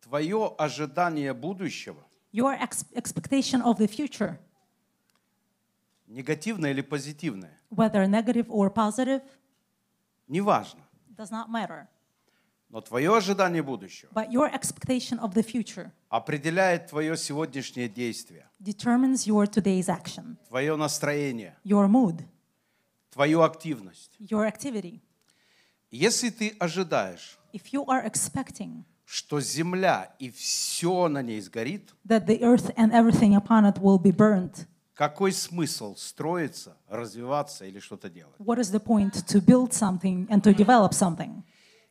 твое ожидание будущего Your expectation of the future, негативное или позитивное, whether negative or positive, неважно. does not matter. Но твое ожидание будущего But your expectation of the future определяет твое сегодняшнее действие, determines your today's action, твое настроение, your mood, твою активность. your activity. Если ты ожидаешь, If you are expecting что земля и все на ней сгорит, that the earth and everything upon it will be burned. какой смысл строиться, развиваться или что-то делать? What is the point to build something and to develop something?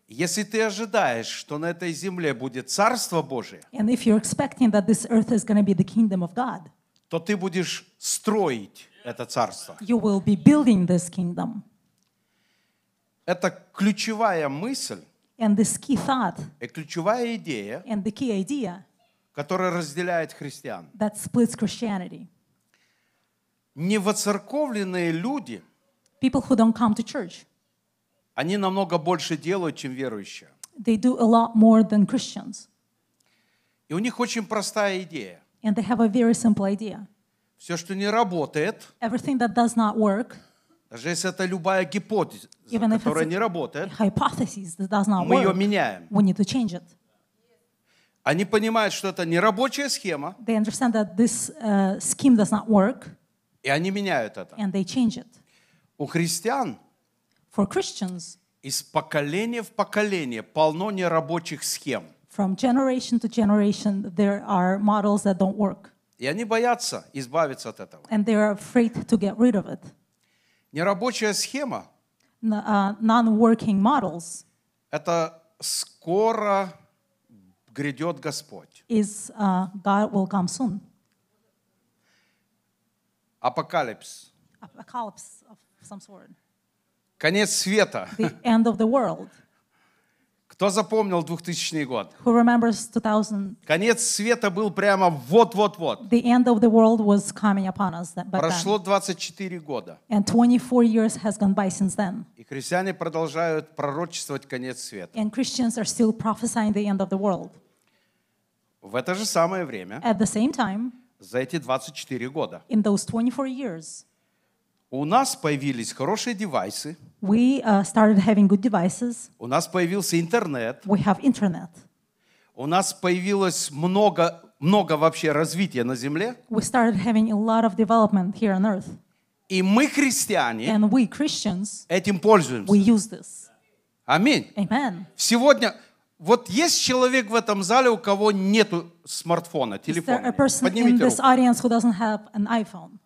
Если ты ожидаешь, что на этой земле будет Царство Божие, And if you're expecting that this earth is going to be the kingdom of God, то ты будешь строить это Царство. you will be building this kingdom. Это ключевая мысль, And this key thought, и ключевая идея, and the key idea, которая разделяет христиан, that splits Christianity. Невоцерковленные люди, people who don't come to church, они намного больше делают, чем верующие. They do a lot more than Christians. И у них очень простая идея. And they have a very simple idea. Все, что не работает, everything that does not work, даже если это любая гипотеза, Even которая не работает, мы ее меняем. We need to change it. Они понимают, что это не рабочая схема. They understand that this, uh, scheme does not work, и они меняют это. And they change it. У христиан For Christians, из поколения в поколение полно нерабочих схем. From generation to generation, there are models that don't work. И они боятся избавиться от этого. And they are afraid to get rid of it. Нерабочая схема non-working models это скоро грядет Господь. Is, uh, God will come soon. Апокалипс. Apocalypse of some sort. Конец света. The end of the world. Кто запомнил 2000 год? Who remembers 2000? Конец света был прямо вот-вот-вот. The end of the world was coming upon us. That, Прошло 24 года. And 24 years has gone by since then. И христиане продолжают пророчествовать конец света. And Christians are still prophesying the end of the world. В это же самое время. At the same time. За эти 24 года. In those 24 years. У нас появились хорошие девайсы. We uh, started having good devices. У нас появился интернет. We have internet. У нас появилось много, много вообще развития на земле. We started having a lot of development here on earth. И мы, христиане, And we, Christians, этим пользуемся. We use this. Аминь. Amen. Сегодня, вот есть человек в этом зале, у кого нет смартфона, телефона? Is there a person in this audience who doesn't have an iPhone?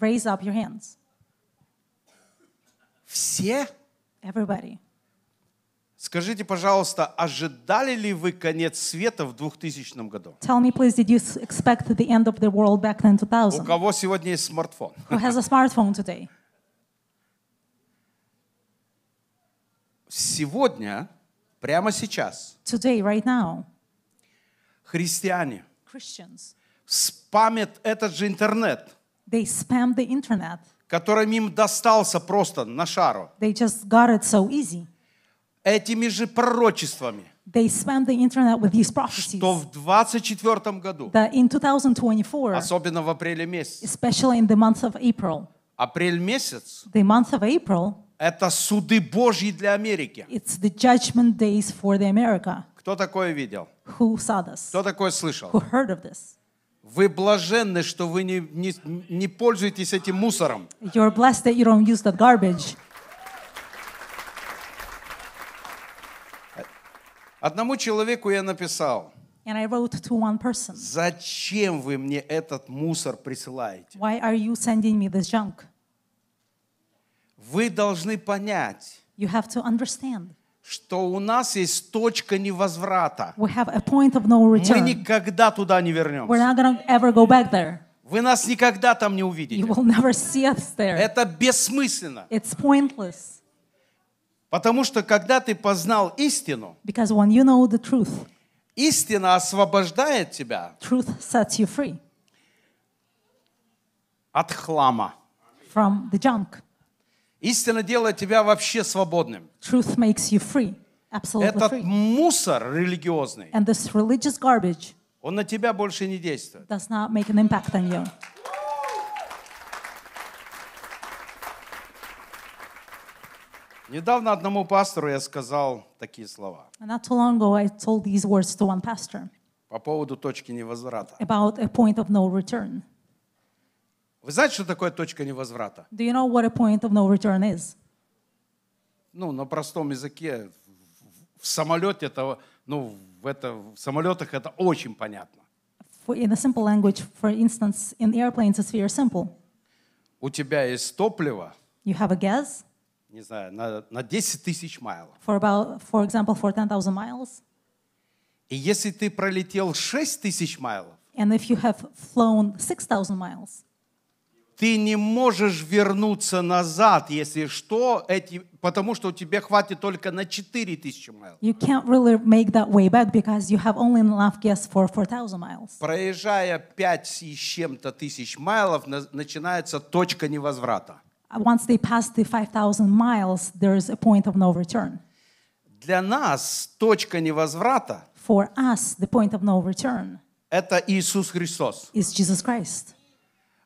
Raise up your hands. Все? Everybody. Скажите, пожалуйста, ожидали ли вы конец света в 2000 году? Tell me, please, did you expect the end of the world back in 2000? У кого сегодня есть смартфон? Who has a smartphone today? Сегодня, прямо сейчас, today, right now, христиане Christians, спамят этот же интернет. They spam the internet которым им достался просто на шару. They just got it so easy. Этими же пророчествами. They spam the internet with these prophecies. Что в 24 году. That in 2024. Особенно в апреле месяце. Especially in the month of April. Апрель месяц. The month of April. Это суды Божьи для Америки. It's the judgment days for the America. Кто такое видел? Who saw this? Кто такое слышал? Who heard of this? Вы блаженны, что вы не, не, не пользуетесь этим мусором. You're blessed that you don't use that garbage. Одному человеку я написал. And I wrote to one person. Зачем вы мне этот мусор присылаете? Why are you sending me this junk? Вы должны понять. You have to understand что у нас есть точка невозврата. We have a point of no return. Мы никогда туда не вернемся. We're not gonna ever go back there. Вы нас никогда там не увидите. You will never see us there. Это бессмысленно. It's pointless. Потому что когда ты познал истину, Because when you know the truth, истина освобождает тебя truth sets you free. от хлама. From the junk. Истина делает тебя вообще свободным. Truth makes you free. Absolutely Этот free. мусор религиозный, And this religious garbage он на тебя больше не действует. does not make an impact on you. Недавно одному пастору я сказал такие слова And not too long ago, I told these words to one pastor по поводу точки невозврата. about a point of no return. Вы знаете, что такое точка невозврата? Do you know what a point of no return is? Ну, на простом языке, в самолете это, ну, в, это, в самолетах это очень понятно. For, in a simple language, for instance, in airplanes it's very simple. У тебя есть топливо. You have a gas. Не знаю, на, на 10 тысяч майлов. For about, for example, for 10,000 miles. И если ты пролетел 6 тысяч майлов. And if you have flown 6,000 miles ты не можешь вернуться назад, если что, эти, потому что у тебя хватит только на 4000 миль. You can't really make that way back because you have only enough gas for 4000 miles. Проезжая 5 с чем-то тысяч майлов, начинается точка невозврата. Once they pass the 5000 miles, there is a point of no return. Для нас точка невозврата for us, the point of no return, это Иисус Христос. Is Jesus Christ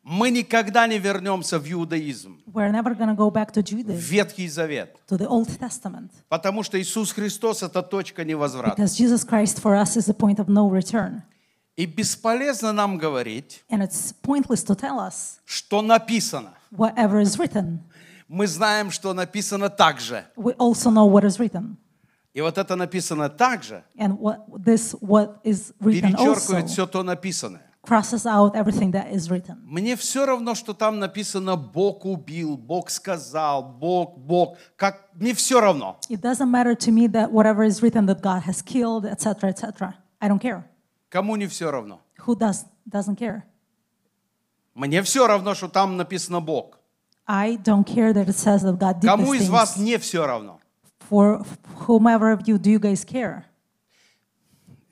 мы никогда не вернемся в иудаизм. We're never Go back to Judaism, Ветхий Завет. To the Old Testament. Потому что Иисус Христос — это точка невозврата. Because Jesus Christ for us is the point of no return. И бесполезно нам говорить, And it's pointless to tell us, что написано. Whatever is written. Мы знаем, что написано так же. We also know what is written. И вот это написано так же. And what, this, what is written перечеркивает also, все то написанное crosses out everything that is written. Мне все равно, что там написано Бог убил, Бог сказал, Бог, Бог. Как мне все равно. It doesn't matter to me that whatever is written that God has killed, etc., etc. I don't care. Кому не все равно? Who does doesn't care? Мне все равно, что там написано Бог. I don't care that it says that God did Кому из вас не все равно? For whomever of you, do you guys care?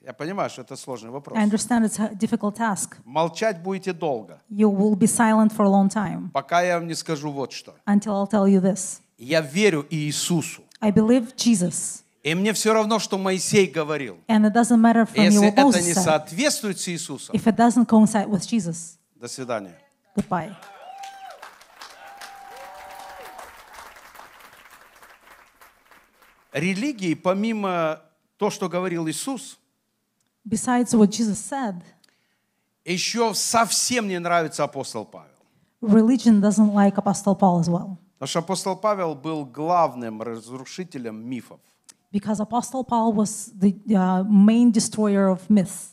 Я понимаю, что это сложный вопрос. I understand it's a difficult task. Молчать будете долго. You will be silent for a long time. Пока я вам не скажу вот что. Until I'll tell you this. Я верю Иисусу. I believe Jesus. И мне все равно, что Моисей говорил. And it doesn't matter from Если это не соответствует с Иисусом, if it doesn't coincide with Jesus. до свидания. Goodbye. Религии, помимо то, что говорил Иисус, besides what Jesus said, еще совсем не нравится апостол Павел. Religion doesn't like Apostle Paul as well. Потому что апостол Павел был главным разрушителем мифов. Because Apostle Paul was the uh, main destroyer of myths.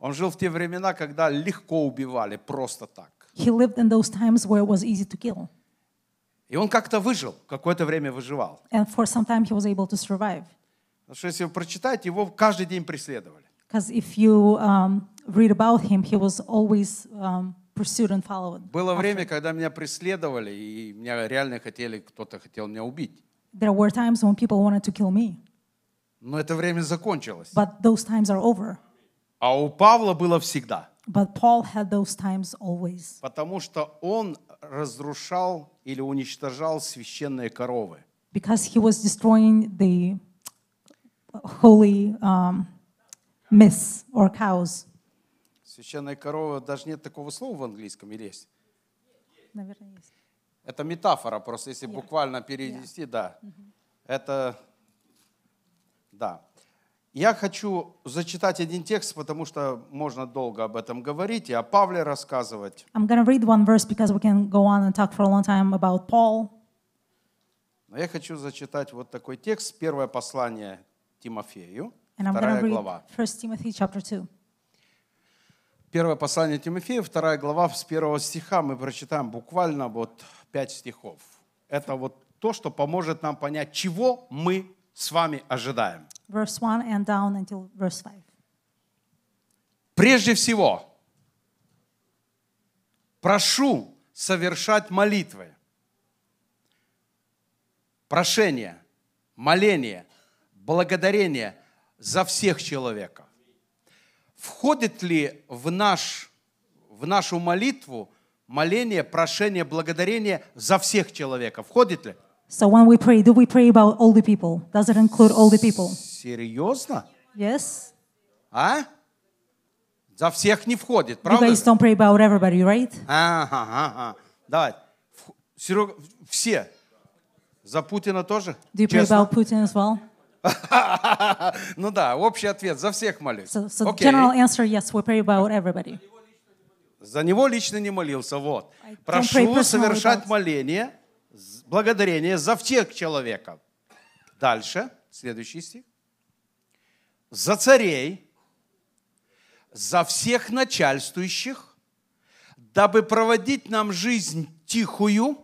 Он жил в те времена, когда легко убивали просто так. He lived in those times where it was easy to kill. И он как-то выжил, какое-то время выживал. And for some time he was able to survive. Потому что если вы прочитаете, его каждый день преследовали. Because if you um, read about him, he was always um, pursued and followed. Было время, когда меня преследовали, и меня реально хотели, кто-то хотел меня убить. There were times when people wanted to kill me. Но это время закончилось. But those times are over. А у Павла было всегда. But Paul had those times always. Потому что он разрушал или уничтожал священные коровы. Because he was destroying the holy um, miss or cows. Священная корова, даже нет такого слова в английском, или есть? Наверное, есть. Это метафора, просто если yeah. буквально перенести, yeah. да. Mm -hmm. Это, да. Я хочу зачитать один текст, потому что можно долго об этом говорить и о Павле рассказывать. I'm going read one verse because we can go on and talk for a long time about Paul. Но я хочу зачитать вот такой текст, первое послание Тимофею. And I'm going read глава. 1 Timothy chapter 2. Первое послание Тимофея, вторая глава, с первого стиха мы прочитаем буквально вот пять стихов. Это вот то, что поможет нам понять, чего мы с вами ожидаем. Verse one and down until verse five. Прежде всего, прошу совершать молитвы, прошение, моление, благодарение за всех человека. Входит ли в, наш, в нашу молитву моление, прошение, благодарение за всех человека? Входит ли? So when we pray, do we pray about all the people? Does it include all the people? Серьезно? Yes. А? За всех не входит, правда? You guys don't pray about everybody, right? Ага, ага. Давай. Серега, все. За Путина тоже? Do you pray about Putin as well? ну да, общий ответ за всех молюсь. So, so okay. answer, yes, we pray about everybody. За него лично не молился, вот. Прошу совершать моление, благодарение за всех человеков. Дальше, следующий стих. За царей, за всех начальствующих, дабы проводить нам жизнь тихую,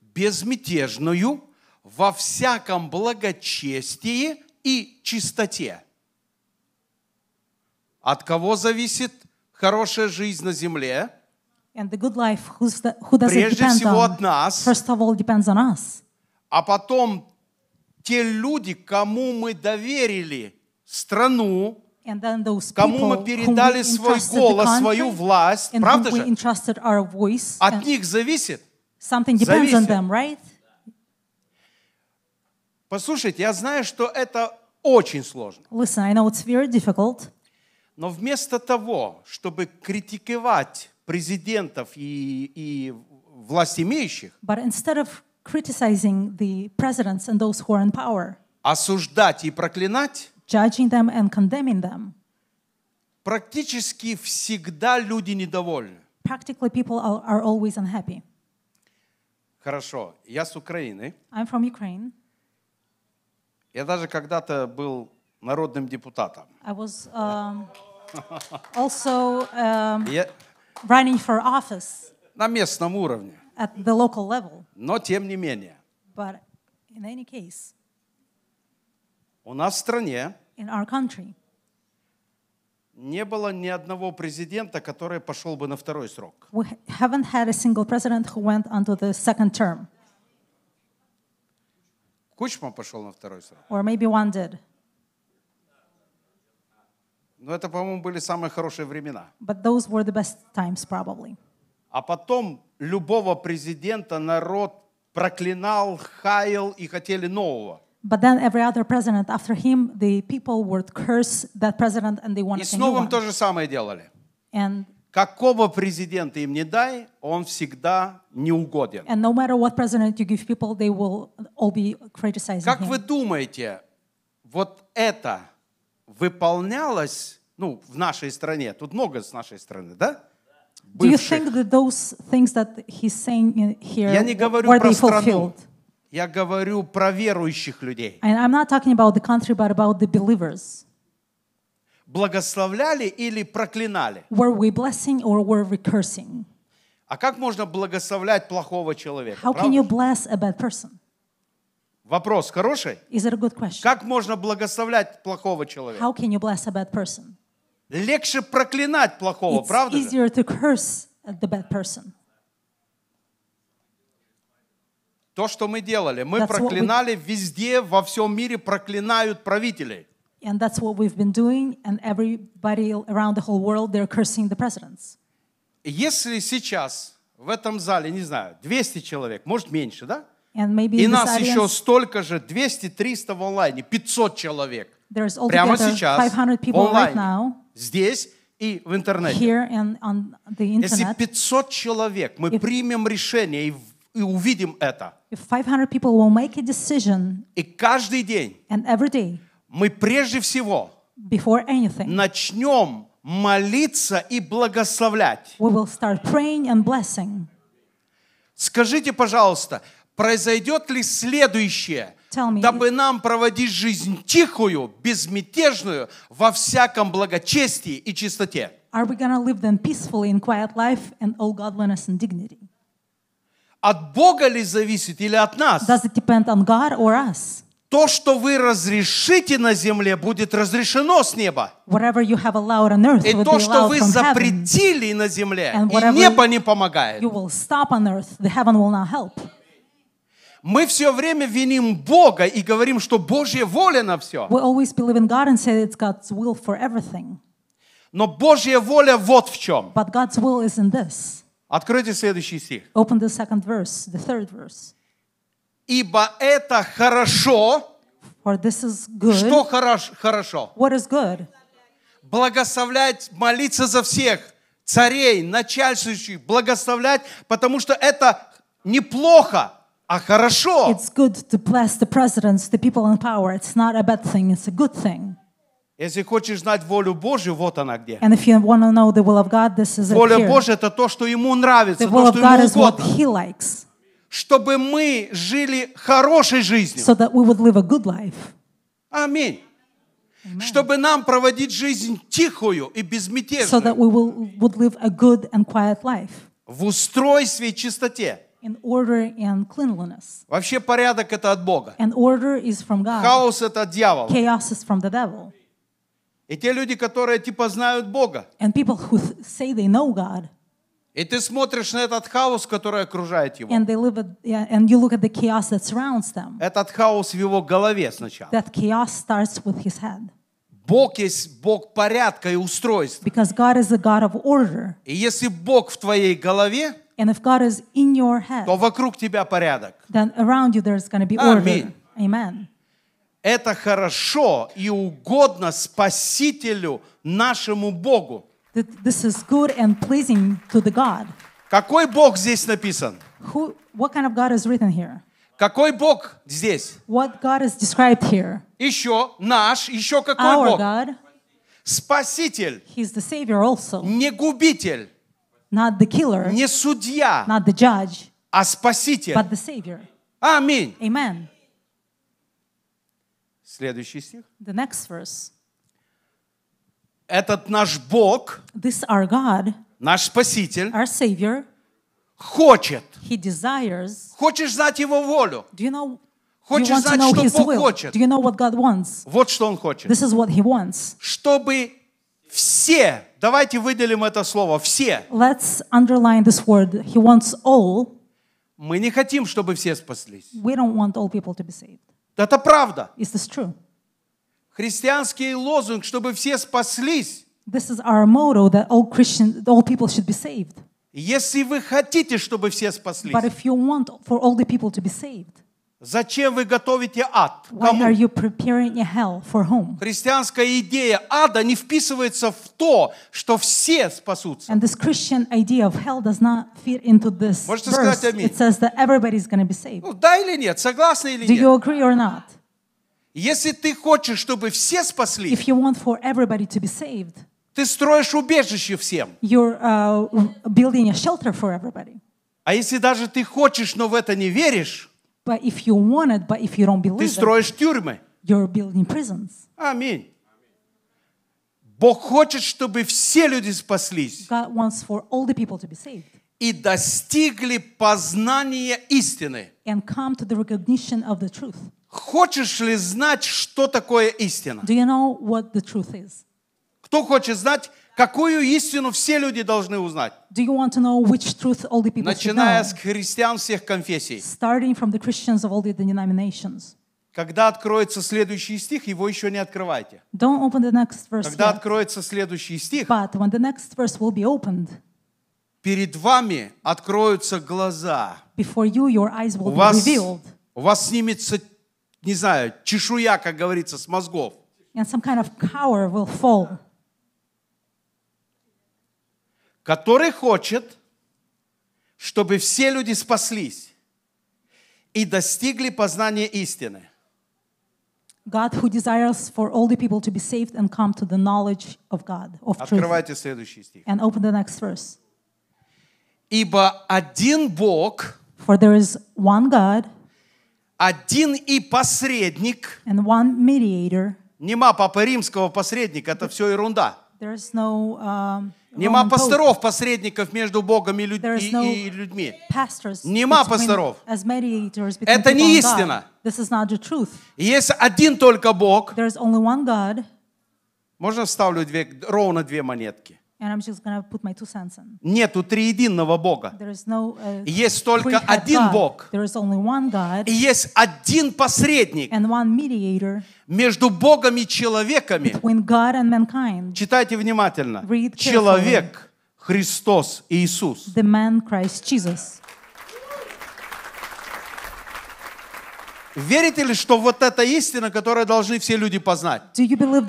безмятежную – во всяком благочестии и чистоте. От кого зависит хорошая жизнь на земле? And the good life, who's the, who does Прежде it всего on? от нас. First of all, depends on us. А потом те люди, кому мы доверили страну, And then those people, кому мы передали свой голос, country, свою власть, правда же? Our voice, От них зависит. Something depends зависит. On them, right? Послушайте, я знаю, что это очень сложно. Listen, I know it's very difficult. Но вместо того, чтобы критиковать президентов и, и власть имеющих, But instead of criticizing the presidents and those who are in power, осуждать и проклинать, judging them and condemning them, практически всегда люди недовольны. Practically people are, are always unhappy. Хорошо, я с Украины. I'm from Ukraine. Я даже когда-то был народным депутатом. I was um, also um, Я running for office на местном уровне. at the local level. Но тем не менее, But in any case, у нас в стране in our country, не было ни одного президента, который пошел бы на второй срок. we haven't had a single president who went onto the second term. Кучма пошел на второй срок. Or maybe one did. Но это, по-моему, были самые хорошие времена. But those were the best times, probably. А потом любого президента народ проклинал, хаял и хотели нового. But then every other president after him, the people would curse that president and they wanted new. И с новым one. то же самое делали. And Какого президента им не дай, он всегда неугоден. And no matter what president you give people, they will all be criticizing Как him. вы думаете, вот это выполнялось ну, в нашей стране? Тут много с нашей страны, да? Do you think that those things that he's saying here Я не говорю were про they страну. Fulfilled? Я говорю про верующих людей. And I'm not talking about the country, but about the believers благословляли или проклинали? Were we blessing or were we cursing? А как можно благословлять плохого человека? How can you bless a bad person? Вопрос хороший? Is it a good question? Как можно благословлять плохого человека? How can you bless a bad person? Легче проклинать плохого, It's правда easier же? to curse the bad person. То, что мы делали, мы That's проклинали we... везде, во всем мире проклинают правителей. And that's what we've been doing, and everybody around the whole world, they're cursing the presidents. Если сейчас в этом зале, не знаю, 200 человек, может меньше, да? And maybe И нас audience, еще столько же, 200-300 в онлайне, 500 человек. Прямо сейчас, 500 people right now, здесь и в интернете. Here and on the internet, Если 500 человек, мы if, примем решение и, и увидим это. If 500 people will make a decision, и каждый день and every day, мы прежде всего anything, начнем молиться и благословлять. Скажите, пожалуйста, произойдет ли следующее, me, дабы нам проводить жизнь тихую, безмятежную, во всяком благочестии и чистоте? Are we going live them peacefully in quiet life and all godliness and dignity? От Бога ли зависит или от нас? Does it depend on God or us? то, что вы разрешите на земле, будет разрешено с неба. Earth, и то, что вы запретили на земле, и небо не помогает. Earth, Мы все время виним Бога и говорим, что Божья воля на все. Но Божья воля вот в чем. Откройте следующий стих. Open the second verse, the third verse. Ибо это хорошо. For this is good. Что хорош, хорошо? What is good? Благословлять, молиться за всех царей, начальствующих, благословлять, потому что это неплохо, а хорошо. It's good to bless the presidents, the people in power. It's not a bad thing, it's a good thing. Если хочешь знать волю Божью, вот она где. And if you want to know the will of God, this is Воля Божья – это то, что Ему нравится, the то, что Ему угодно. He likes чтобы мы жили хорошей жизнью. So that we would live a good life. Аминь. Чтобы нам проводить жизнь тихую и безмятежную. В устройстве и чистоте. In order and cleanliness. Вообще порядок это от Бога. And order is from God. Хаос это от дьявола. Chaos is from the devil. И те люди, которые типа знают Бога. And people who say they know God. И ты смотришь на этот хаос, который окружает его. And they live at, yeah, and you look at Этот хаос в его голове сначала. That chaos starts with his head. Бог есть Бог порядка и устройства. Because God is a God of order. И если Бог в твоей голове, and if God is in your head, то вокруг тебя порядок. Then around you there's going to be order. Аминь. Amen. Это хорошо и угодно Спасителю нашему Богу. that this is good and pleasing to the God. Какой Бог здесь написан? Who, what kind of God is written here? Какой Бог здесь? What God is described here? Еще наш, еще какой Our Бог? God. Спаситель. He's the Savior also. Не губитель. Not the killer. Не судья. Not the judge. А спаситель. But the Savior. Аминь. Amen. Следующий стих. The next verse. этот наш Бог, this our God, наш Спаситель, our Savior, хочет. He desires. Хочешь знать Его волю? Do you know, Хочешь you знать, что Бог will? хочет? Do you know what God wants? Вот что Он хочет. This is what he wants. Чтобы все, давайте выделим это слово, все. Let's underline this word. He wants all. Мы не хотим, чтобы все спаслись. We don't want all people to be saved. Это правда. Is this true? христианский лозунг, чтобы все спаслись. This is our motto that all Christians, all people should be saved. Если вы хотите, чтобы все спаслись, But if you want for all the people to be saved, зачем вы готовите ад? Why Кому? Are you preparing a hell for whom? Христианская идея ада не вписывается в то, что все спасутся. And this Christian idea of hell does not fit into this Можете verse. сказать аминь? It says that everybody's going to be saved. Ну, да или нет, согласны или Do нет? Do you agree or not? Если ты хочешь, чтобы все спасли, if you want for everybody to be saved, ты строишь убежище всем. You're uh, building a shelter for everybody. А если даже ты хочешь, но в это не веришь, but if you want it, but if you don't believe ты строишь it, тюрьмы. You're building prisons. Аминь. Бог хочет, чтобы все люди спаслись. God wants for all the people to be saved. И достигли познания истины. And come to the recognition of the truth. Хочешь ли знать, что такое истина? Do you know what the truth is? Кто хочет знать, какую истину все люди должны узнать? Do you want to know which truth all the people Начиная с христиан всех конфессий. Starting from the Christians of all the denominations. Когда откроется следующий стих, его еще не открывайте. Don't open the next verse Когда yet. откроется следующий стих, But when the next verse will be opened, перед вами откроются глаза. Before you, your eyes will у, вас, be revealed. у вас снимется не знаю, чешуя, как говорится, с мозгов. And some kind of cower will fall. Который хочет, чтобы все люди спаслись и достигли познания истины. God who desires for all the people to be saved and come to the knowledge of God, of Открывайте truth. следующий стих. And open the next verse. Ибо один Бог, for there is one God, один и посредник. And one mediator. Нема папы римского посредника, это все ерунда. There's no, um, Нема пасторов, посредников между Богом и, люд... no и людьми. Нема пасторов. Это не истина. Есть один только Бог. Можно вставлю две, ровно две монетки? Нету триединного Бога. No, uh, есть только один God. Бог. И есть один посредник между Богом и человеками. Читайте внимательно. Read Человек, Христос, Иисус. The man Christ Jesus. Верите ли, что вот эта истина, которую должны все люди познать? Но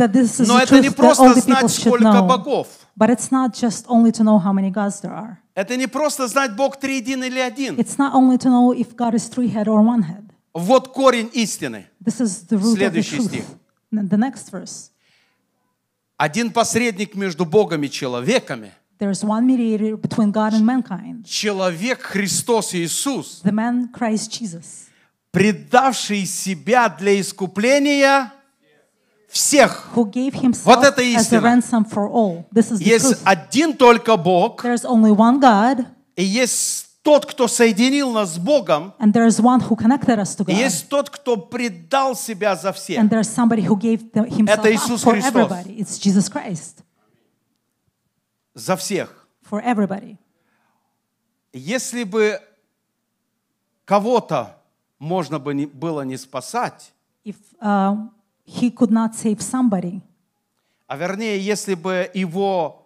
это не просто знать, сколько богов. But it's not just only to know how many gods there are. Это не просто знать Бог триедин или один. It's not only to know if God is three head or one head. Вот корень истины. This is the root Следующий of the truth. стих. The next verse. Один посредник между Богом и человеками. There is one mediator between God and mankind. Человек Христос Иисус. The man Christ Jesus. Предавший себя для искупления всех. Вот это истина. Есть один только Бог. И есть тот, кто соединил нас с Богом. And there is one who connected us to God. И есть тот, кто предал себя за всех. And there is somebody who gave himself это Иисус Христос. За всех. For everybody. Если бы кого-то можно было не спасать, If, uh, he could not save somebody. А вернее, если бы его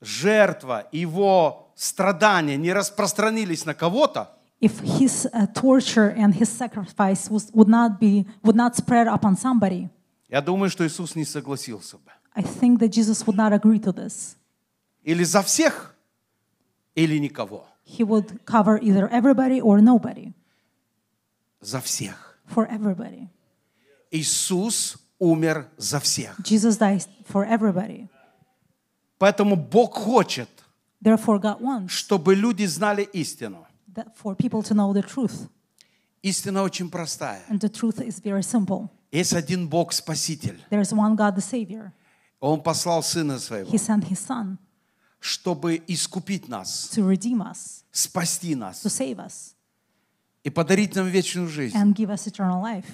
жертва, его страдания не распространились на кого-то, if his uh, torture and his sacrifice was, would not be would not spread upon somebody. Я думаю, что Иисус не согласился бы. I think that Jesus would not agree to this. Или за всех, или никого. He would cover either everybody or nobody. За всех. For everybody. Иисус умер за всех. Jesus died for everybody. Поэтому Бог хочет, Therefore God wants чтобы люди знали истину. that for people to know the truth. Истина очень простая. And the truth is very simple. Есть один Бог Спаситель. There is one God the Savior. Он послал Сына Своего, He sent His Son чтобы искупить нас, to redeem us, спасти нас to save us, и подарить нам вечную жизнь. and give us eternal life.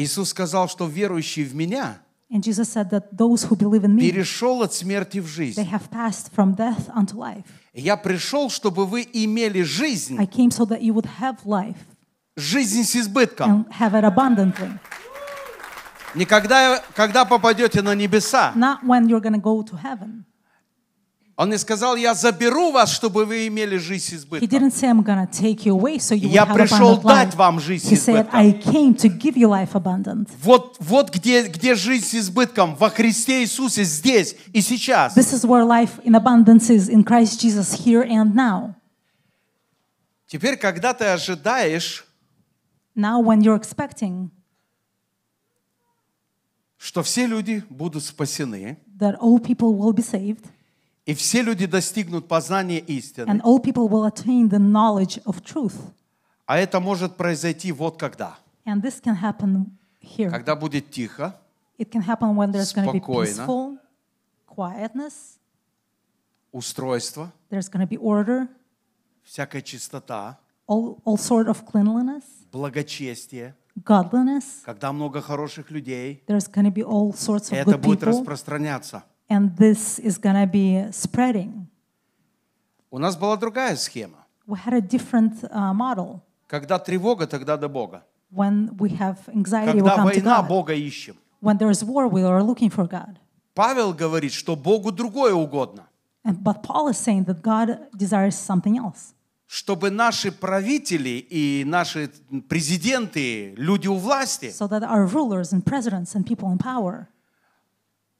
Иисус сказал, что верующий в Меня And Jesus said that those who believe in me, перешел от смерти в жизнь. They have passed from death unto life. Я пришел, чтобы вы имели жизнь. I came so that you would have life. Жизнь с избытком. And have it abundantly. Никогда, когда попадете на небеса, Not when you're go to heaven. Он не сказал, я заберу вас, чтобы вы имели жизнь избытком. He didn't say, I'm gonna take you away, so you я have пришел дать life. вам жизнь He избытком. Said, I came to give you life abundant. Вот, вот где, где жизнь с избытком, во Христе Иисусе, здесь и сейчас. This is where life in abundance is, in Christ Jesus, here and now. Теперь, когда ты ожидаешь, Now, when you're expecting, что все люди будут спасены, that all people will be saved, и все люди достигнут познания истины. And all people will attain the knowledge of truth. А это может произойти вот когда. And this can happen here. Когда будет тихо, It can happen when there's going to be peaceful, quietness, устройство, there's going to be order, всякая чистота, all, all sort of cleanliness, благочестие, godliness, когда много хороших людей, there's going to be all sorts of это good будет people. распространяться. And this is gonna be spreading. У нас была другая схема. We had a different, uh, model. Когда тревога, тогда до Бога. When we have anxiety, Когда we come война, to God. Бога ищем. When there is war, we are looking for God. Павел говорит, что Богу другое угодно. And, but Paul is saying that God desires something else. Чтобы наши правители и наши президенты, люди у власти, so that our rulers and presidents and people in power,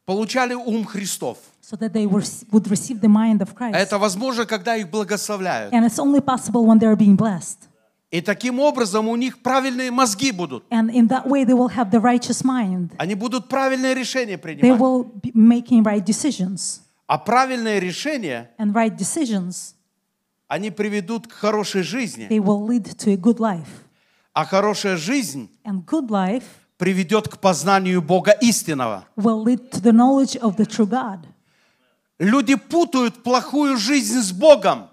получали ум Христов. So that they were, would receive the mind of Christ. Это возможно, когда их благословляют. And it's only possible when they are being blessed. И таким образом у них правильные мозги будут. And in that way they will have the righteous mind. Они будут правильные решения принимать. They will be making right decisions. А правильные решения And right decisions, они приведут к хорошей жизни. They will lead to a good life. А хорошая жизнь And good life, приведет к познанию Бога истинного. Will lead to the knowledge of the true God. Люди путают плохую жизнь с Богом.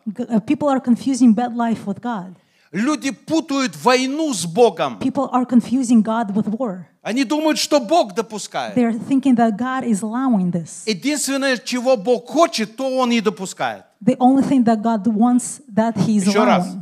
People are confusing bad life with God. Люди путают войну с Богом. People are confusing God with war. Они думают, что Бог допускает. They're thinking that God is allowing this. Единственное, чего Бог хочет, то Он и допускает. The only thing that God wants, that He's Еще allowing. раз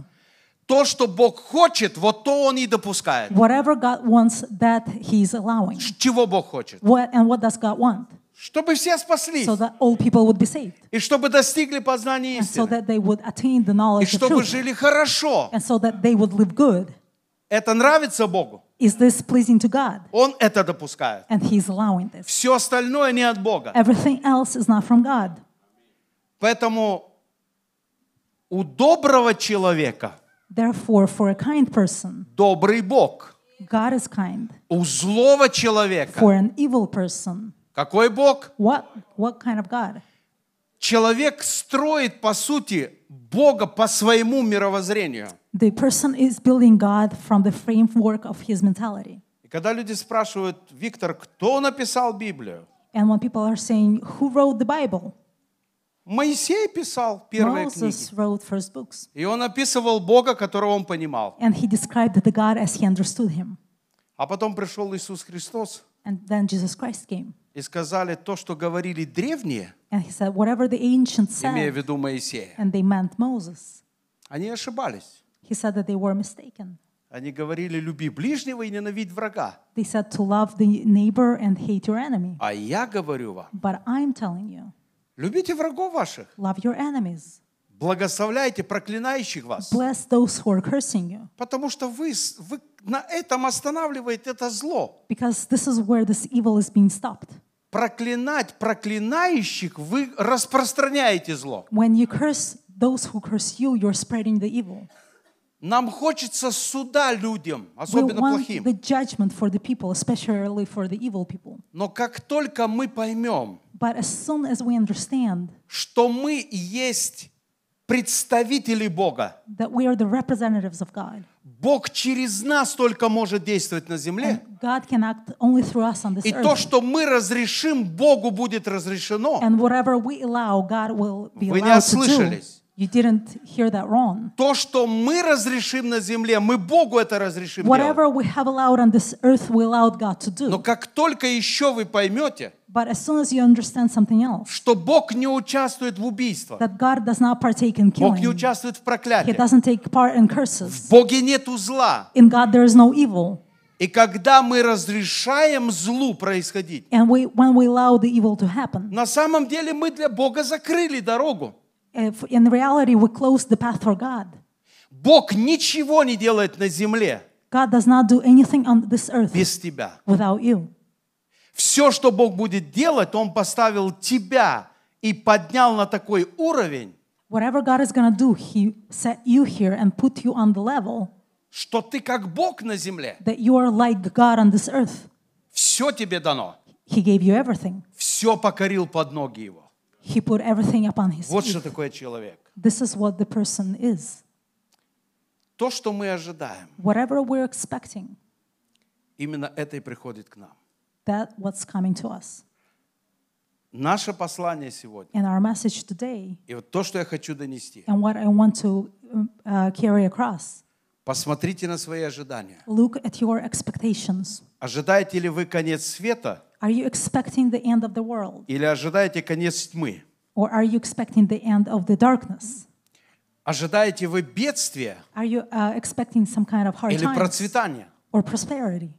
то, что Бог хочет, вот то Он и допускает. Whatever God wants, that He's allowing. Чего Бог хочет? What, and what does God want? Чтобы все спаслись. So that all people would be saved. И чтобы достигли познания истины. And so that they would attain the knowledge И чтобы of truth. жили хорошо. And so that they would live good. Это нравится Богу? Is this pleasing to God? Он это допускает. And he's allowing this. Все остальное не от Бога. Everything else is not from God. Поэтому у доброго человека Therefore, for a kind person, добрый Бог God is kind. у злого человека, For an evil person, какой Бог? what, what kind of God? Человек строит, по сути, Бога по своему мировоззрению. The person is building God from the framework of his mentality. И когда люди спрашивают, Виктор, кто написал Библию? And when people are saying, Who wrote the Bible? Моисей писал первые Moses книги. Wrote first books. И он описывал Бога, которого он понимал. And he described the God as he understood him. А потом пришел Иисус Христос. And then Jesus Christ came. И сказали то, что говорили древние, and he said, Whatever the ancients said, имея в виду Моисея, and they meant Moses. они ошибались. He said that they were mistaken. Они говорили, люби ближнего и ненавидь врага. They said to love the neighbor and hate your enemy. А я говорю вам, But I'm telling you, Любите врагов ваших. Love your enemies. Благословляйте проклинающих вас. Bless those who are cursing you. Потому что вы, вы на этом останавливает это зло. Because this is where this evil is being stopped. Проклинать проклинающих вы распространяете зло. When you curse those who curse you, you're spreading the evil. Нам хочется суда людям, особенно плохим. The judgment for the people, especially for the evil people. Но как только мы поймем, But as soon as we understand, что мы есть представители Бога. That we are the representatives of God. Бог через нас только может действовать на земле. And God can act only through us on this И earth. то, что мы разрешим, Богу будет разрешено. And whatever we allow, God will be Вы не allowed to do. ослышались. You didn't hear that wrong. То, что мы разрешим на земле, мы Богу это разрешим Whatever we have allowed on this earth, we allowed God to do. Но как только еще вы поймете, But as soon as you understand something else, что Бог не участвует в убийствах, that God does not partake in killing, Бог не участвует в проклятии, He doesn't take part in curses. в Боге нет зла. In God there is no evil. И когда мы разрешаем злу происходить, And we, when we allow the evil to happen, на самом деле мы для Бога закрыли дорогу. If in reality we close the path for God. Бог ничего не делает на земле God does not do anything on this earth без тебя. Without you. Все, что Бог будет делать, Он поставил тебя и поднял на такой уровень, Whatever God is going to do, He set you here and put you on the level что ты как Бог на земле. that you are like God on this earth. Все тебе дано. He gave you everything. Все покорил под ноги его. He put everything upon His Вот что feet. такое человек. This is what the person is. То, что мы ожидаем, Whatever we're expecting, именно это и приходит к нам that what's coming to us. Наше послание сегодня. And our message today. И вот то, что я хочу донести. And what I want to uh, carry across. Посмотрите на свои ожидания. Look at your expectations. Ожидаете ли вы конец света? Are you expecting the end of the world? Или ожидаете конец тьмы? Or are you expecting the end of the darkness? Ожидаете вы бедствия? Are you uh, expecting some kind of hard Или процветания? Or prosperity?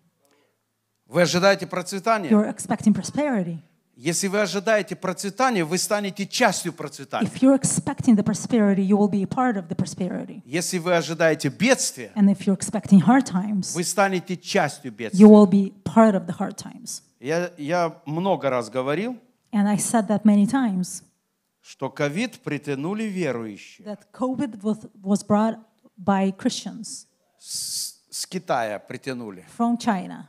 Вы ожидаете процветания? You're expecting prosperity. Если вы ожидаете процветания, вы станете частью процветания. If you're expecting the prosperity, you will be a part of the prosperity. Если вы ожидаете бедствия, And if you're expecting hard times, вы станете частью бедствия. You will be part of the hard times. Я, я много раз говорил, And I said that many times, что ковид притянули верующие. That COVID was, was brought by Christians. С, с Китая притянули. From China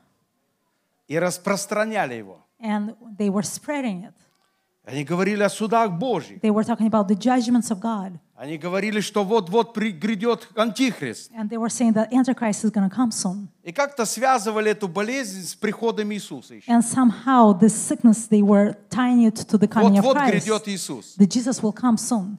и распространяли его. And they were spreading it. Они говорили о судах Божьих. They were talking about the judgments of God. Они говорили, что вот-вот придет Антихрист. And they were saying that Antichrist is going to come soon. И как-то связывали эту болезнь с приходом Иисуса. Еще. And somehow this sickness they were tying it to the coming вот, of Christ. Вот-вот придет Иисус. That Jesus will come soon.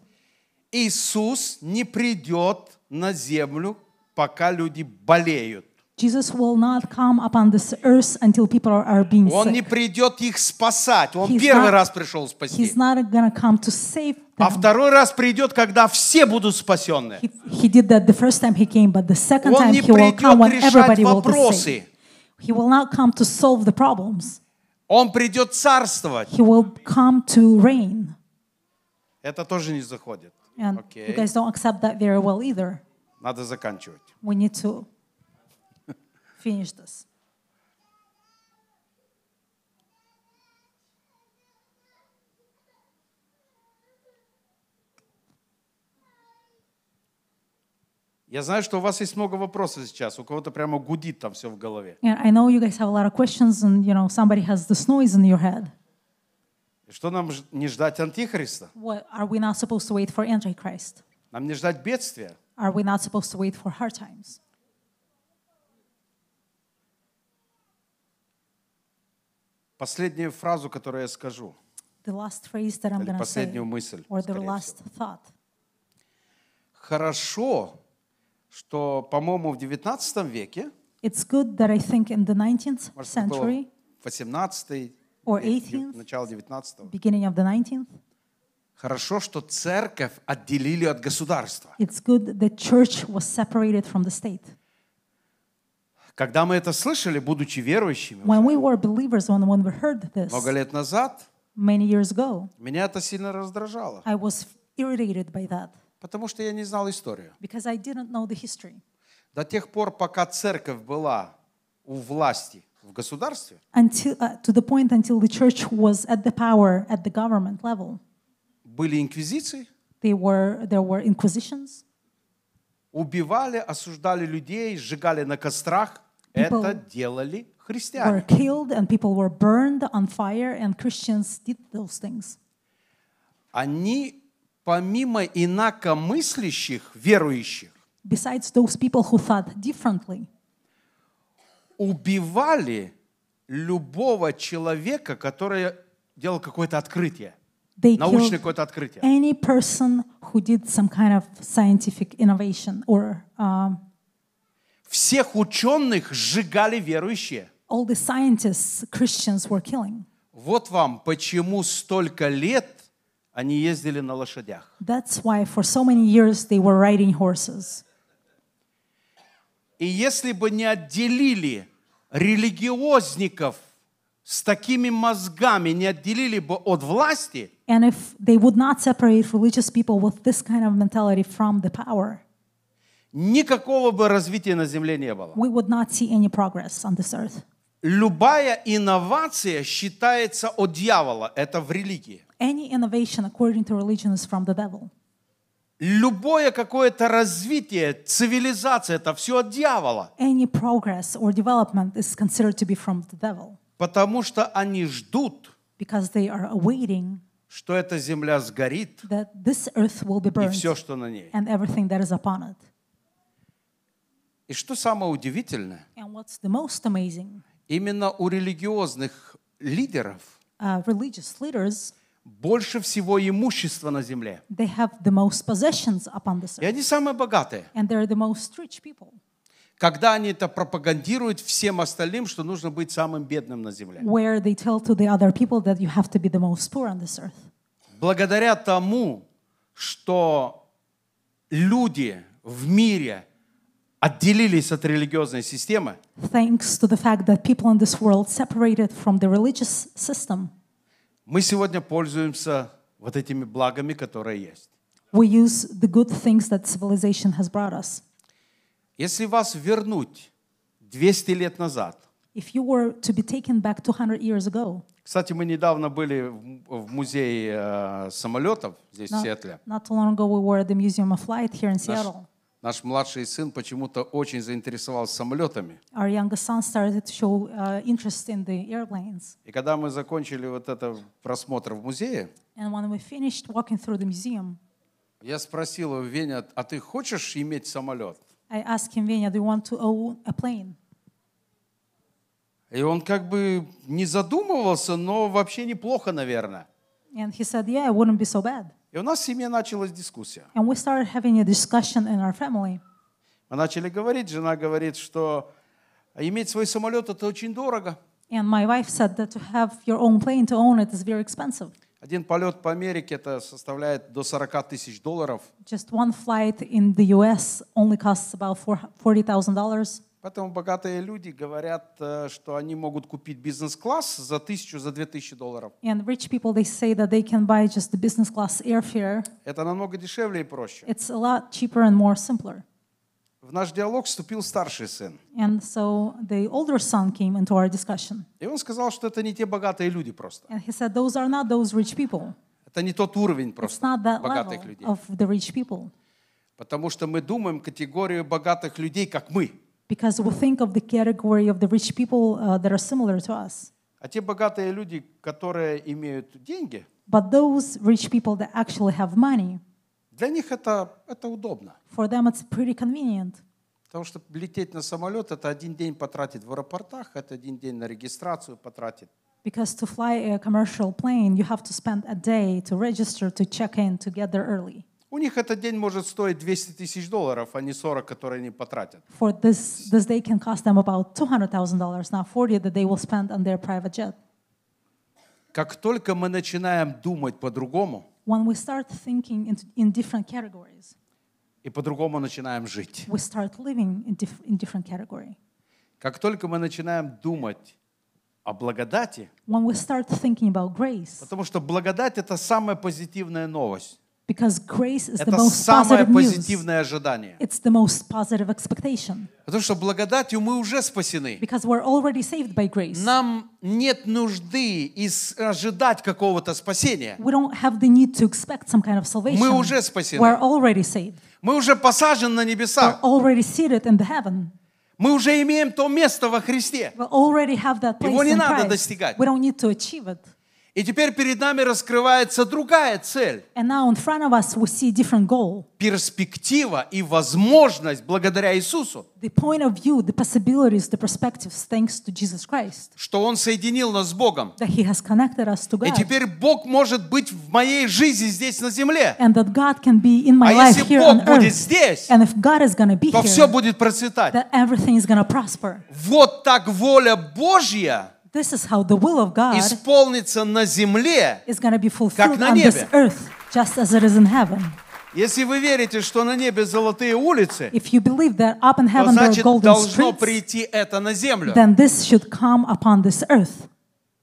Иисус не придет на землю, пока люди болеют. Jesus will not come upon this earth until people are being Он не придет их спасать. Он he's первый not, раз пришел спасти. He's not gonna come to save them. А второй раз придет, когда все будут спасены. He, he did that the first time he came, but the second Он time he will come when everybody will be saved. He will not come to solve the problems. Он придет царствовать. He will come to reign. Это тоже не заходит. And okay. you guys don't accept that very well either. Надо заканчивать. We need to finish this. Я знаю, что у вас есть много вопросов сейчас. У кого-то прямо гудит там все в голове. And I know you guys have a lot of questions, and you know somebody has this noise in your head. Что нам не ждать антихриста? What are we not supposed to wait for Antichrist? Нам не ждать бедствия. Are we not supposed to wait for hard times? Последнюю фразу, которую я скажу. The last phrase that I'm или последнюю say, мысль. Or the last всего. thought. Хорошо, что, по-моему, в 19 веке It's good that I think in the 19th century, 18 or 18th, начало 19 beginning of the 19th, Хорошо, что церковь отделили от государства. It's good that church was separated from the state. Когда мы это слышали, будучи верующими, When we were believers, when when we heard this, много лет назад, many years ago, меня это сильно раздражало. I was irritated by that. Потому что я не знал историю. Because I didn't know the history. До тех пор, пока церковь была у власти в государстве, until, uh, to the point until the church was at the power at the government level, были инквизиции, they were, there were inquisitions, убивали, осуждали людей, сжигали на кострах. Это делали христиане. Were killed and people were burned on fire and Christians did those things. Они помимо инакомыслящих верующих, besides those people who thought differently, убивали любого человека, который делал какое-то открытие, They научное какое-то открытие. Any person who did some kind of scientific innovation or um, всех ученых сжигали верующие. All the scientists, Christians were killing. Вот вам почему столько лет они ездили на лошадях. That's why for so many years they were riding horses. И если бы не отделили религиозников с такими мозгами, не отделили бы от власти, And if they would not separate religious people with this kind of mentality from the power, никакого бы развития на земле не было. We would not see any progress on this earth. Любая инновация считается от дьявола, это в религии. Any innovation according to religion is from the devil. Любое какое-то развитие, цивилизация, это все от дьявола. Any progress or development is considered to be from the devil. Потому что они ждут, because they are awaiting, что эта земля сгорит, that this earth will be burned, и все, что на ней. And everything that is upon it. И что самое удивительное, именно у религиозных лидеров uh, leaders, больше всего имущества на земле. They have the most possessions upon this earth. И они самые богатые. And they're the most rich people. Когда они это пропагандируют всем остальным, что нужно быть самым бедным на земле. Благодаря тому, что люди в мире – отделились от религиозной системы. Thanks to the fact that people in this world separated from the religious system. Мы сегодня пользуемся вот этими благами, которые есть. We use the good things that civilization has brought us. Если вас вернуть 200 лет назад, If you were to be taken back 200 years ago, кстати, мы недавно были в музее самолетов здесь, в Сиэтле. Not too long ago we were at the Museum of Flight here in Seattle. Наш младший сын почему-то очень заинтересовался самолетами. Our son to show uh, in the И когда мы закончили вот это просмотр в музее, And when we finished walking through the museum, я спросил его, Веня, а ты хочешь иметь самолет? I asked him, Venya, do you want to own a plane? И он как бы не задумывался, но вообще неплохо, наверное. And he said, yeah, it wouldn't be so bad. И у нас в семье началась дискуссия. And we started having a discussion in our family. Мы начали говорить, жена говорит, что иметь свой самолет это очень дорого. And my wife said that to have your own plane to own it is very expensive. Один полет по Америке это составляет до 40 тысяч долларов. Just one flight in the US only costs about $40,000. Поэтому богатые люди говорят, э, что они могут купить бизнес-класс за тысячу, за две тысячи долларов. And rich people they say that they can buy just the business class airfare. Это намного дешевле и проще. It's a lot cheaper and more simpler. В наш диалог вступил старший сын. And so the older son came into our discussion. И он сказал, что это не те богатые люди просто. And he said those are not those rich people. Это не тот уровень просто It's not that богатых level людей. Of the rich people. Потому что мы думаем категорию богатых людей, как мы. Because we think of the category of the rich people uh, that are similar to us. А те богатые люди, которые имеют деньги, But those rich people that actually have money, для них это, это удобно. for them it's pretty convenient. Потому что лететь на самолет, это один день потратит в аэропортах, это один день на регистрацию потратит. Because to fly a commercial plane, you have to spend a day to register, to check in, to get there early. У них этот день может стоить 200 тысяч долларов, а не 40, которые они потратят. For this, this day can cost them about $200,000, not 40 that they will spend on their private jet. Как только мы начинаем думать по-другому, when we start thinking in, in different categories, и по-другому начинаем жить. We start living in, diff in different category. Как только мы начинаем думать о благодати, when we start thinking about grace, потому что благодать — это самая позитивная новость. Because grace is the Это most самое positive news. позитивное ожидание. It's the most positive expectation. Потому что благодатью мы уже спасены. Because we're already saved by grace. Нам нет нужды ожидать какого-то спасения. We don't have the need to expect some kind of salvation. Мы уже спасены. We're already saved. Мы уже посажены на небесах. We're already seated in the heaven. Мы уже имеем то место во Христе. We already have that place Его не in надо Christ. достигать. We don't need to achieve it. И теперь перед нами раскрывается другая цель. And now in front of us we see different goal. Перспектива и возможность благодаря Иисусу. The point of view, the possibilities, the perspectives thanks to Jesus Christ. Что он соединил нас с Богом. That he has connected us to God. И теперь Бог может быть в моей жизни здесь на земле. And that God can be in my а life here Бог on будет earth, здесь, and if God is gonna be то here, все будет процветать. That everything is gonna prosper. Вот так воля Божья This is how the will of God исполнится на земле, is going to be fulfilled как на on this небе. earth, just as it is in heaven. Если вы верите, что на небе золотые улицы, If you believe that up in то heaven there are значит golden должно streets, прийти это на землю. then this should come upon this earth.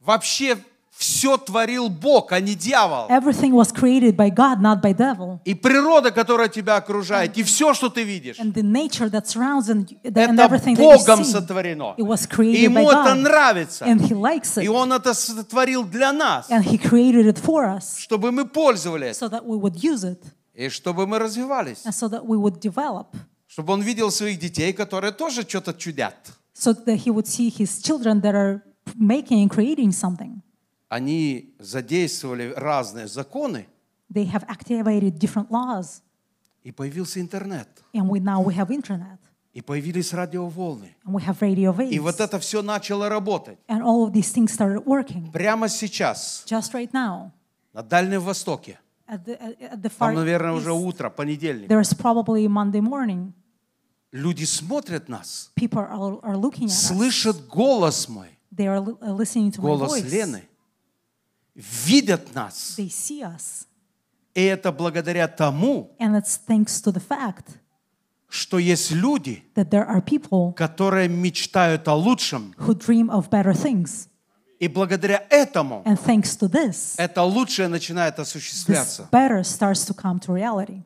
Вообще все творил Бог, а не дьявол. Everything was created by God, not by devil. И природа, которая тебя окружает, и все, что ты видишь, and the nature that surrounds and, the, это and everything Богом that you see, сотворено. It was created и ему by это God, нравится. And he likes it. И он это сотворил для нас, and he created it for us, чтобы мы пользовались, so that we would use it, и чтобы мы развивались, and so that we would develop. чтобы он видел своих детей, которые тоже что-то чудят. So that he would see his children that are making and creating something они задействовали разные законы. They have activated different laws. И появился интернет. And we, now we have internet. И появились радиоволны. And we have radio waves. И вот это все начало работать. And all of these things started working. Прямо сейчас. Just right now. На Дальнем Востоке. At the, at the far Там, наверное, east, уже утро, понедельник. There's probably Monday morning. Люди смотрят нас. People are, are looking at слышат us. голос мой. They are listening to голос my voice. Лены видят нас. They see us. И это благодаря тому, And it's thanks to the fact, что есть люди, that there are people, которые мечтают о лучшем. Who dream of better things. И благодаря этому And thanks to this, это лучшее начинает осуществляться. This better starts to come to reality.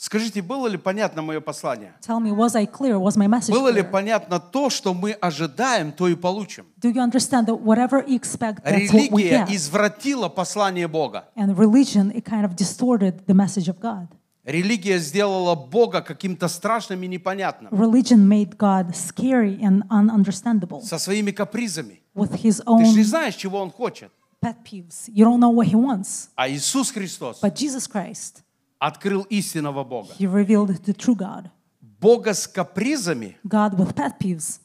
Скажите, было ли понятно мое послание? Tell me, was I clear? Was my message было clear? ли понятно то, что мы ожидаем, то и получим? Do you understand that whatever you expect, that's Религия what we get? извратила послание Бога. And religion, it kind of distorted the message of God. Религия сделала Бога каким-то страшным и непонятным. Religion made God scary and ununderstandable. Со своими капризами. With his own Ты же не знаешь, чего Он хочет. Pet peeves. You don't know what he wants. А Иисус Христос. But Jesus Christ открыл истинного Бога. He revealed the true God. Бога с капризами God with pet peeves.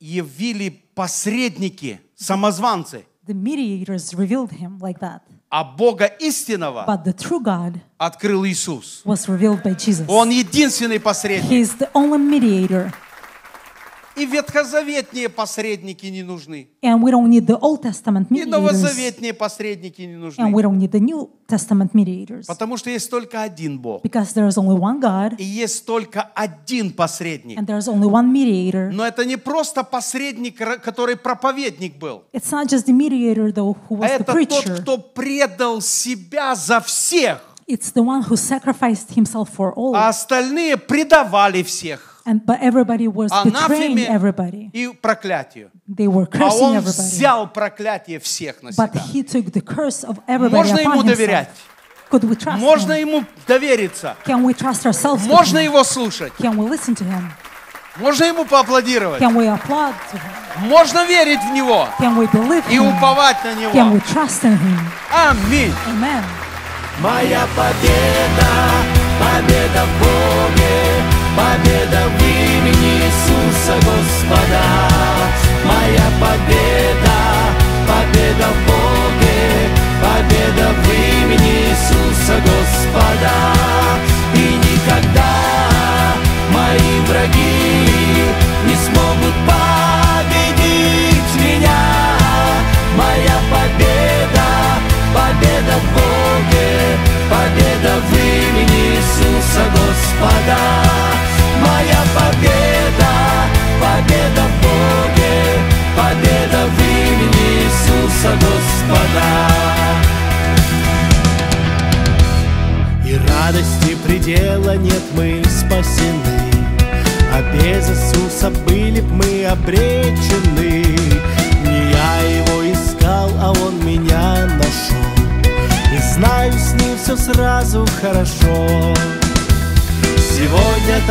явили посредники, самозванцы. The mediators revealed him like that. А Бога истинного But the true God открыл Иисус. Was revealed by Jesus. Он единственный посредник. He is the only mediator. И ветхозаветные посредники не нужны. And we don't need the Old Testament mediators. И новозаветные посредники не нужны. And we don't need the New Testament mediators. Потому что есть только один Бог. Because there is only one God. И есть только один посредник. And there is only one mediator. Но это не просто посредник, который проповедник был. It's not just the mediator though who was а the preacher. Это тот, кто предал себя за всех. It's the one who sacrificed himself for all. А остальные предавали всех. And, but everybody was betraying everybody. и проклятию. They were а он everybody. взял проклятие всех на себя. But he took the curse of everybody Можно upon ему доверять. Could we trust Можно him? ему довериться. Can we trust ourselves Можно him? его слушать. Can we listen to him? Можно ему поаплодировать. Can we applaud to him? Можно верить в него. Can we believe him? И уповать на него. Can we trust in him? Аминь. Amen. Моя победа, победа в Боге. Победа в имени Иисуса Господа, моя победа, победа в Боге, победа в имени Иисуса Господа. И никогда мои враги не смогут победить меня. Моя победа, победа в Боге, победа в имени Иисуса Господа. Господа, моя победа, победа в Боге, победа в имени Иисуса Господа. И радости предела нет, мы спасены, а без Иисуса были б мы обречены. Не я его искал, а он меня нашел, и знаю, с ним все сразу хорошо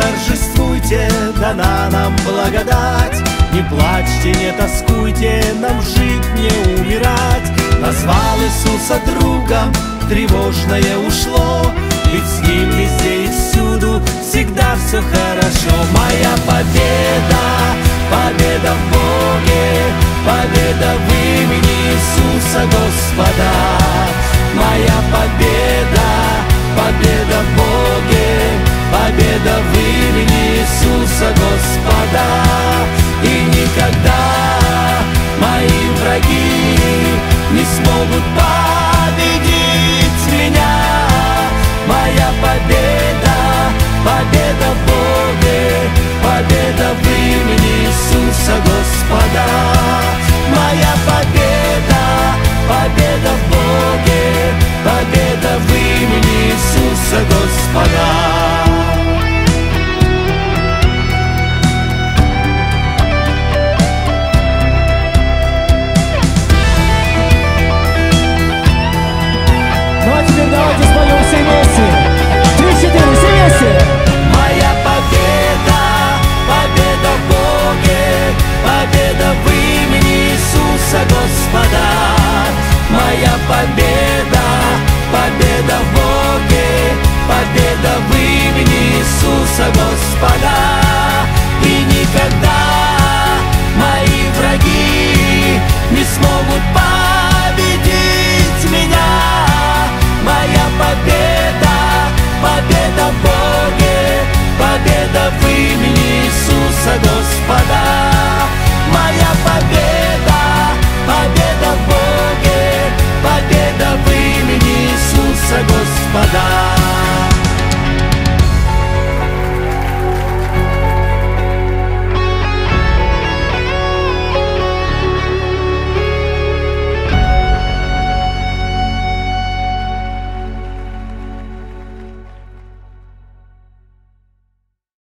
торжествуйте, дана нам благодать. Не плачьте, не тоскуйте, нам жить, не умирать. Назвал Иисуса другом, тревожное ушло, ведь с ним везде и всюду всегда все хорошо. Моя победа, победа в Боге, победа в имени Иисуса Господа. Моя победа, победа в Боге, Победа в имени Иисуса Господа И никогда мои враги Не смогут победить меня Моя победа, победа в Боге Победа в имени Иисуса Господа Моя победа, победа